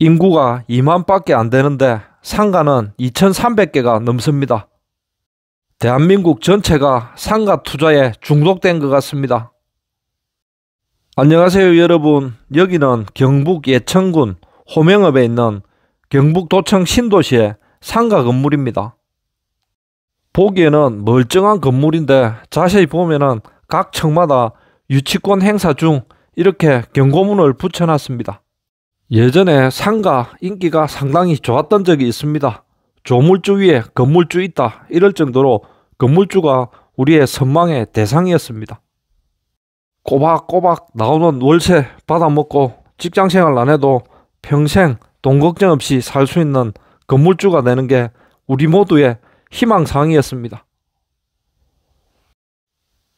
인구가 2만밖에 안 되는데 상가는 2,300개가 넘습니다. 대한민국 전체가 상가 투자에 중독된 것 같습니다. 안녕하세요 여러분 여기는 경북 예천군 호명읍에 있는 경북도청 신도시의 상가 건물입니다. 보기에는 멀쩡한 건물인데 자세히 보면은 각 층마다 유치권 행사 중 이렇게 경고문을 붙여놨습니다. 예전에 상가 인기가 상당히 좋았던 적이 있습니다. 조물주 위에 건물주 있다 이럴 정도로 건물주가 우리의 선망의 대상이었습니다. 꼬박꼬박 나오는 월세 받아먹고 직장생활 안 해도 평생 돈 걱정 없이 살 수 있는 건물주가 되는 게 우리 모두의 희망사항이었습니다.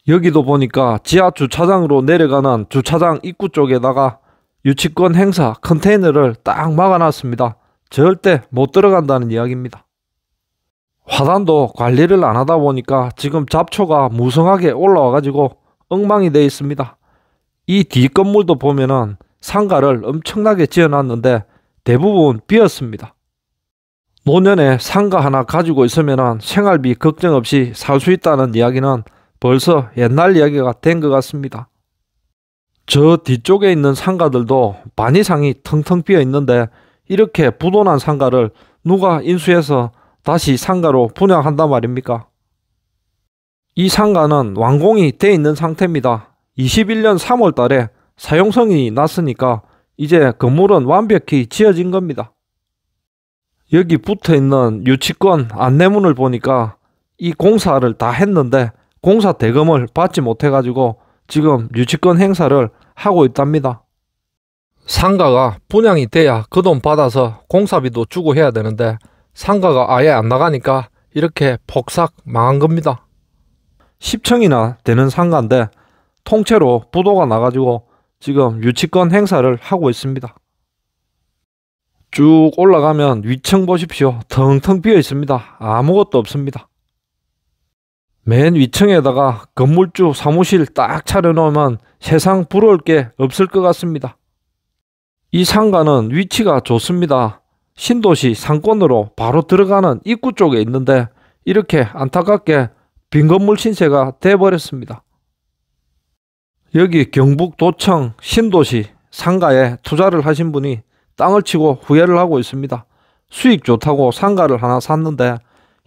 여기도 보니까 지하 주차장으로 내려가는 주차장 입구 쪽에다가 유치권 행사 컨테이너를 딱 막아놨습니다. 절대 못 들어간다는 이야기입니다. 화단도 관리를 안 하다 보니까 지금 잡초가 무성하게 올라와가지고 엉망이 돼 있습니다. 이뒤 건물도 보면은 상가를 엄청나게 지어놨는데 대부분 비었습니다. 노년에 상가 하나 가지고 있으면은 생활비 걱정 없이 살 수 있다는 이야기는 벌써 옛날 이야기가 된 것 같습니다. 저 뒤쪽에 있는 상가들도 반 이상이 텅텅 비어 있는데 이렇게 부도난 상가를 누가 인수해서 다시 상가로 분양한단 말입니까? 이 상가는 완공이 돼 있는 상태입니다. 21년 3월 달에 사용성이 났으니까 이제 건물은 완벽히 지어진 겁니다. 여기 붙어 있는 유치권 안내문을 보니까 이 공사를 다 했는데 공사 대금을 받지 못해가지고 지금 유치권 행사를 하고 있답니다. 상가가 분양이 돼야 그 돈 받아서 공사비도 주고 해야 되는데 상가가 아예 안 나가니까 이렇게 폭삭 망한 겁니다. 10층이나 되는 상가인데 통째로 부도가 나가지고 지금 유치권 행사를 하고 있습니다. 쭉 올라가면 위층 보십시오. 텅텅 비어 있습니다. 아무것도 없습니다. 맨 위층에다가 건물주 사무실 딱 차려놓으면 세상 부러울 게 없을 것 같습니다. 이 상가는 위치가 좋습니다. 신도시 상권으로 바로 들어가는 입구 쪽에 있는데 이렇게 안타깝게 빈 건물 신세가 돼버렸습니다. 여기 경북 도청 신도시 상가에 투자를 하신 분이 땅을 치고 후회를 하고 있습니다. 수익 좋다고 상가를 하나 샀는데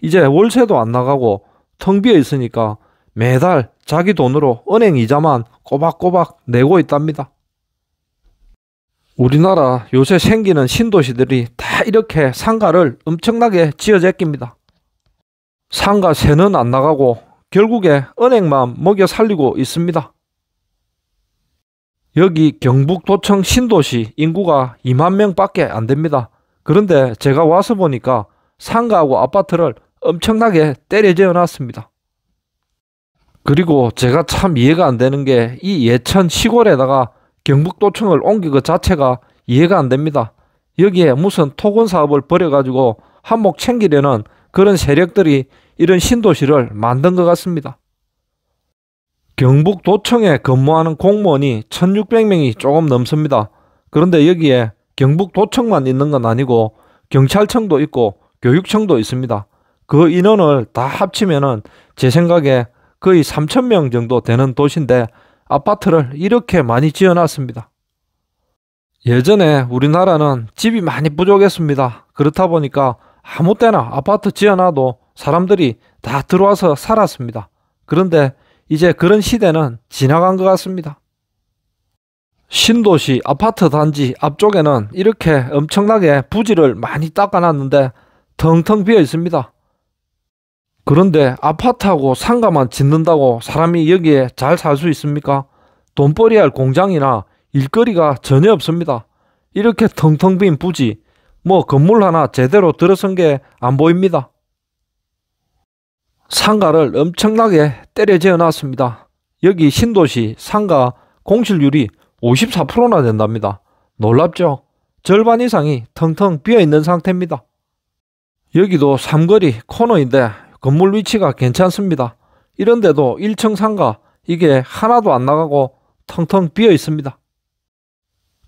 이제 월세도 안 나가고 텅 비어 있으니까 매달 자기 돈으로 은행 이자만 꼬박꼬박 내고 있답니다. 우리나라 요새 생기는 신도시들이 다 이렇게 상가를 엄청나게 지어제낍니다. 상가 세는 안 나가고 결국에 은행만 먹여 살리고 있습니다. 여기 경북도청 신도시 인구가 2만 명 밖에 안 됩니다. 그런데 제가 와서 보니까 상가하고 아파트를 엄청나게 때려져 놨습니다. 그리고 제가 참 이해가 안 되는 게 이 예천 시골에다가 경북도청을 옮긴 것 자체가 이해가 안 됩니다. 여기에 무슨 토건 사업을 벌여가지고 한몫 챙기려는 그런 세력들이 이런 신도시를 만든 것 같습니다. 경북도청에 근무하는 공무원이 1600명이 조금 넘습니다. 그런데 여기에 경북도청만 있는 건 아니고 경찰청도 있고 교육청도 있습니다. 그 인원을 다 합치면은 제 생각에 거의 3천 명 정도 되는 도시인데 아파트를 이렇게 많이 지어놨습니다. 예전에 우리나라는 집이 많이 부족했습니다. 그렇다 보니까 아무 때나 아파트 지어놔도 사람들이 다 들어와서 살았습니다. 그런데 이제 그런 시대는 지나간 것 같습니다. 신도시 아파트 단지 앞쪽에는 이렇게 엄청나게 부지를 많이 닦아놨는데 텅텅 비어 있습니다. 그런데 아파트하고 상가만 짓는다고 사람이 여기에 잘 살 수 있습니까? 돈벌이 할 공장이나 일거리가 전혀 없습니다. 이렇게 텅텅 빈 부지, 뭐 건물 하나 제대로 들어선 게 안 보입니다. 상가를 엄청나게 때려 지어 놨습니다. 여기 신도시 상가 공실률이 54%나 된답니다. 놀랍죠? 절반 이상이 텅텅 비어 있는 상태입니다. 여기도 삼거리 코너인데 건물 위치가 괜찮습니다. 이런데도 1층 상가 이게 하나도 안 나가고 텅텅 비어 있습니다.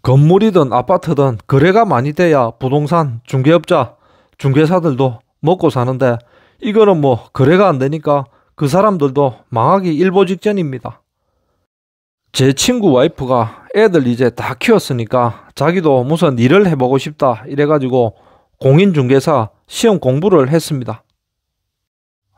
건물이든 아파트든 거래가 많이 돼야 부동산 중개업자, 중개사들도 먹고 사는데 이거는 뭐 거래가 안 되니까 그 사람들도 망하기 일보 직전입니다. 제 친구 와이프가 애들 이제 다 키웠으니까 자기도 무슨 일을 해보고 싶다 이래가지고 공인중개사 시험 공부를 했습니다.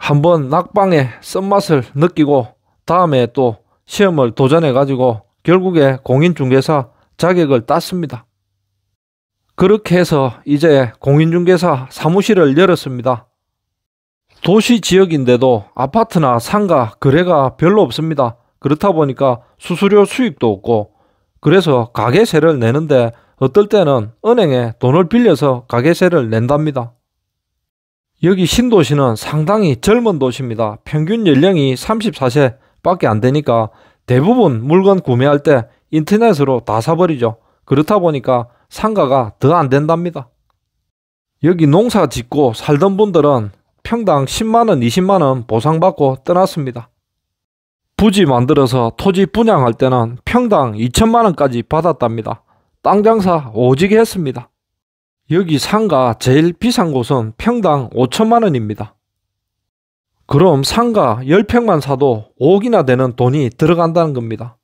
한번 낙방의 쓴맛을 느끼고 다음에 또 시험을 도전해 가지고 결국에 공인중개사 자격을 땄습니다. 그렇게 해서 이제 공인중개사 사무실을 열었습니다. 도시 지역인데도 아파트나 상가 거래가 별로 없습니다. 그렇다 보니까 수수료 수입도 없고 그래서 가게세를 내는데 어떨 때는 은행에 돈을 빌려서 가게세를 낸답니다. 여기 신도시는 상당히 젊은 도시입니다. 평균 연령이 34세 밖에 안 되니까 대부분 물건 구매할 때 인터넷으로 다 사버리죠. 그렇다 보니까 상가가 더 안 된답니다. 여기 농사 짓고 살던 분들은 평당 10만원, 20만원 보상받고 떠났습니다. 부지 만들어서 토지 분양할 때는 평당 2천만원까지 받았답니다. 땅 장사 오지게 했습니다. 여기 상가 제일 비싼 곳은 평당 5천만 원입니다. 그럼 상가 10평만 사도 5억이나 되는 돈이 들어간다는 겁니다.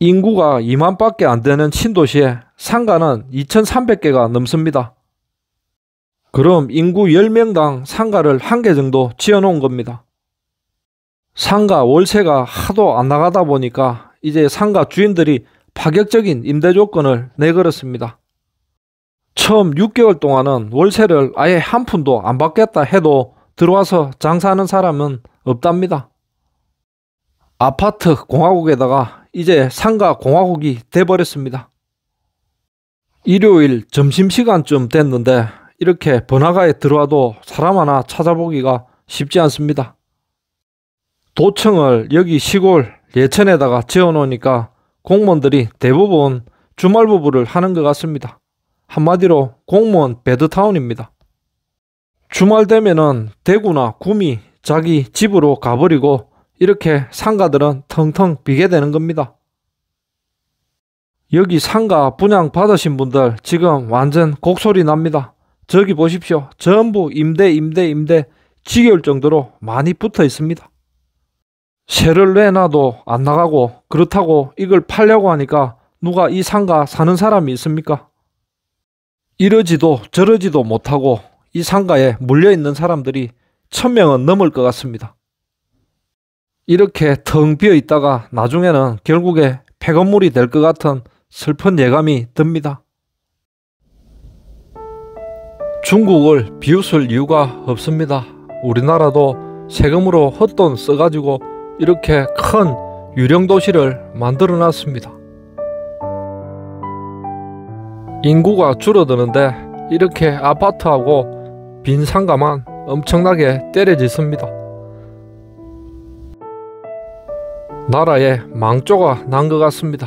인구가 2만 밖에 안 되는 신도시에 상가는 2,300개가 넘습니다. 그럼 인구 10명당 상가를 한 개 정도 지어놓은 겁니다. 상가 월세가 하도 안 나가다 보니까 이제 상가 주인들이 파격적인 임대 조건을 내걸었습니다. 처음 6개월 동안은 월세를 아예 한 푼도 안 받겠다 해도 들어와서 장사하는 사람은 없답니다. 아파트 공화국에다가 이제 상가 공화국이 돼버렸습니다. 일요일 점심시간쯤 됐는데 이렇게 번화가에 들어와도 사람 하나 찾아보기가 쉽지 않습니다. 도청을 여기 시골 예천에다가 지어놓으니까 공무원들이 대부분 주말부부를 하는 것 같습니다. 한마디로 공무원 배드타운입니다. 주말 되면은 대구나 구미 자기 집으로 가버리고 이렇게 상가들은 텅텅 비게 되는 겁니다. 여기 상가 분양 받으신 분들 지금 완전 곡소리 납니다. 저기 보십시오. 전부 임대 임대 임대 지겨울 정도로 많이 붙어 있습니다. 세를 내놔도 안 나가고 그렇다고 이걸 팔려고 하니까 누가 이 상가 사는 사람이 있습니까? 이러지도 저러지도 못하고 이 상가에 물려있는 사람들이 천명은 넘을 것 같습니다. 이렇게 텅 비어 있다가 나중에는 결국에 폐건물이 될 것 같은 슬픈 예감이 듭니다. 중국을 비웃을 이유가 없습니다. 우리나라도 세금으로 헛돈 써가지고 이렇게 큰 유령 도시를 만들어 놨습니다. 인구가 줄어드는데 이렇게 아파트하고 빈 상가만 엄청나게 때려짓습니다. 나라에 망조가 난 것 같습니다.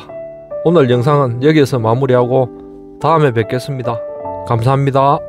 오늘 영상은 여기에서 마무리하고 다음에 뵙겠습니다. 감사합니다.